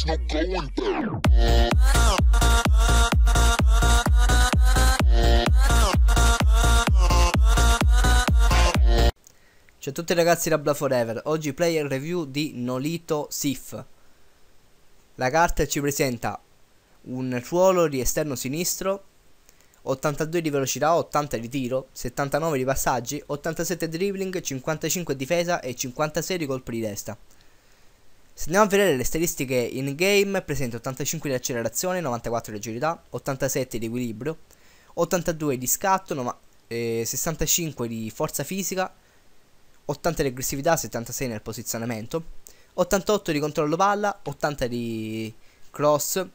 there's no going back. Ciao a tutti ragazzi da Bla Forever, oggi player review di Nolito Sif. La carta ci presenta un ruolo di esterno sinistro, 82 di velocità, 80 di tiro, 79 di passaggi, 87 dribbling, 55 difesa e 56 di colpi di destra. Se andiamo a vedere le statistiche in game, presenta 85 di accelerazione, 94 di agilità, 87 di equilibrio, 82 di scatto, no, eh, 65 di forza fisica, 80 di aggressività, 76 nel posizionamento, 88 di controllo palla, 80 di cross,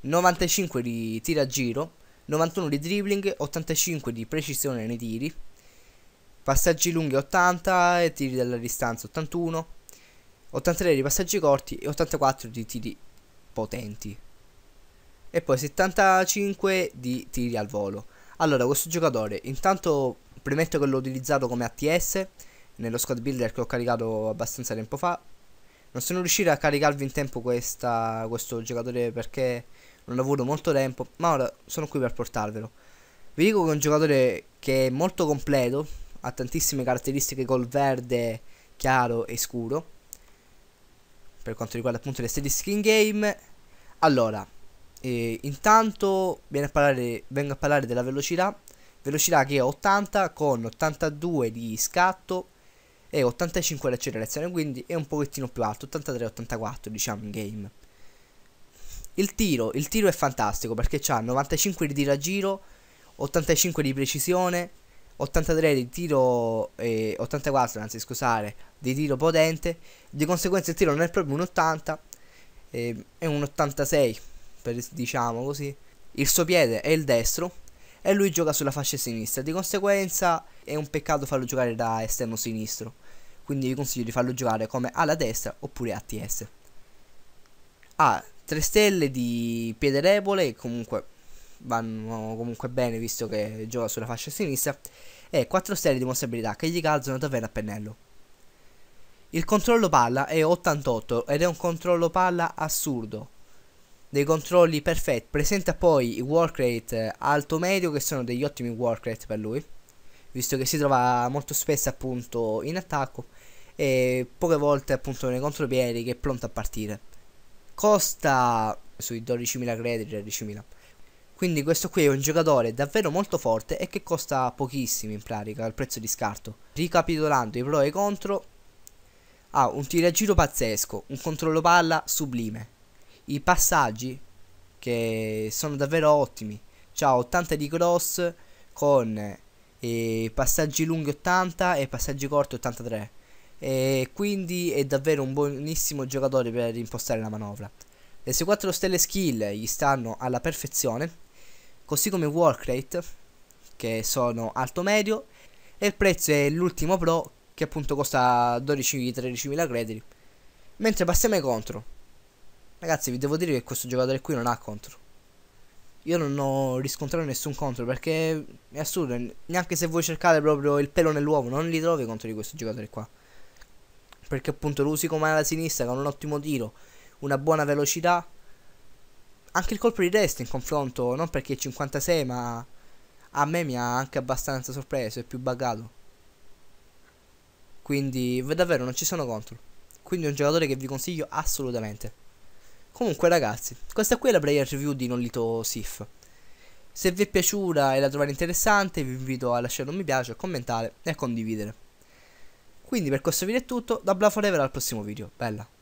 95 di tiro a giro, 91 di dribbling, 85 di precisione nei tiri, passaggi lunghi 80 e tiri dalla distanza 81 83 di passaggi corti e 84 di tiri potenti. E poi 75 di tiri al volo. Allora, questo giocatore, intanto premetto che l'ho utilizzato come ATS nello squad builder che ho caricato abbastanza tempo fa. Non sono riuscito a caricarvi in tempo questa, questo giocatore perché non ho avuto molto tempo, ma ora sono qui per portarvelo. Vi dico che è un giocatore che è molto completo, ha tantissime caratteristiche col verde chiaro e scuro per quanto riguarda appunto le statistiche in game. Allora, eh, intanto a parlare, vengo a parlare della velocità, velocità che è 80 con 82 di scatto e 85 di accelerazione, quindi è un pochettino più alto, 83-84 diciamo in game. Il tiro, il tiro è fantastico perché ha 95 di tiro a giro, 85 di precisione, 83 di tiro eh, 84 anzi scusate di tiro potente di conseguenza il tiro non è proprio un 80 eh, è un 86 per, diciamo così il suo piede è il destro e lui gioca sulla fascia sinistra di conseguenza è un peccato farlo giocare da esterno sinistro quindi vi consiglio di farlo giocare come alla destra oppure ATS ha ah, 3 stelle di piede debole comunque vanno comunque bene visto che gioca sulla fascia sinistra e 4 stelle di mostrabilità che gli calzano davvero a pennello. Il controllo palla è 88 ed è un controllo palla assurdo. Dei controlli perfetti. Presenta poi i work rate eh, alto-medio che sono degli ottimi work rate per lui. Visto che si trova molto spesso appunto in attacco e poche volte appunto nei contropiedi che è pronto a partire. Costa sui 12.000 crediti, 13.000 quindi questo qui è un giocatore davvero molto forte e che costa pochissimo in pratica al prezzo di scarto. Ricapitolando i pro e i contro, ha ah, un tiragiro pazzesco, un controllo palla sublime. I passaggi che sono davvero ottimi. Ha 80 di cross con eh, passaggi lunghi 80 e passaggi corti 83. E quindi è davvero un buonissimo giocatore per impostare la manovra. Le sue 4 stelle skill gli stanno alla perfezione così come work che sono alto medio e il prezzo è l'ultimo pro che appunto costa 12-13 mila crediti mentre passiamo ai contro ragazzi vi devo dire che questo giocatore qui non ha contro io non ho riscontrato nessun contro perché è assurdo neanche se voi cercate proprio il pelo nell'uovo non li trovi contro di questo giocatore qua perché appunto lo usi come alla sinistra con un ottimo tiro una buona velocità anche il colpo di destra in confronto, non perché è 56, ma a me mi ha anche abbastanza sorpreso, è più buggato. Quindi davvero non ci sono contro. Quindi è un giocatore che vi consiglio assolutamente. Comunque ragazzi, questa qui è la player review di Nolito Sif. Se vi è piaciuta e la trovate interessante vi invito a lasciare un mi piace, a commentare e a condividere. Quindi per questo video è tutto, da Bla Forever al prossimo video, bella!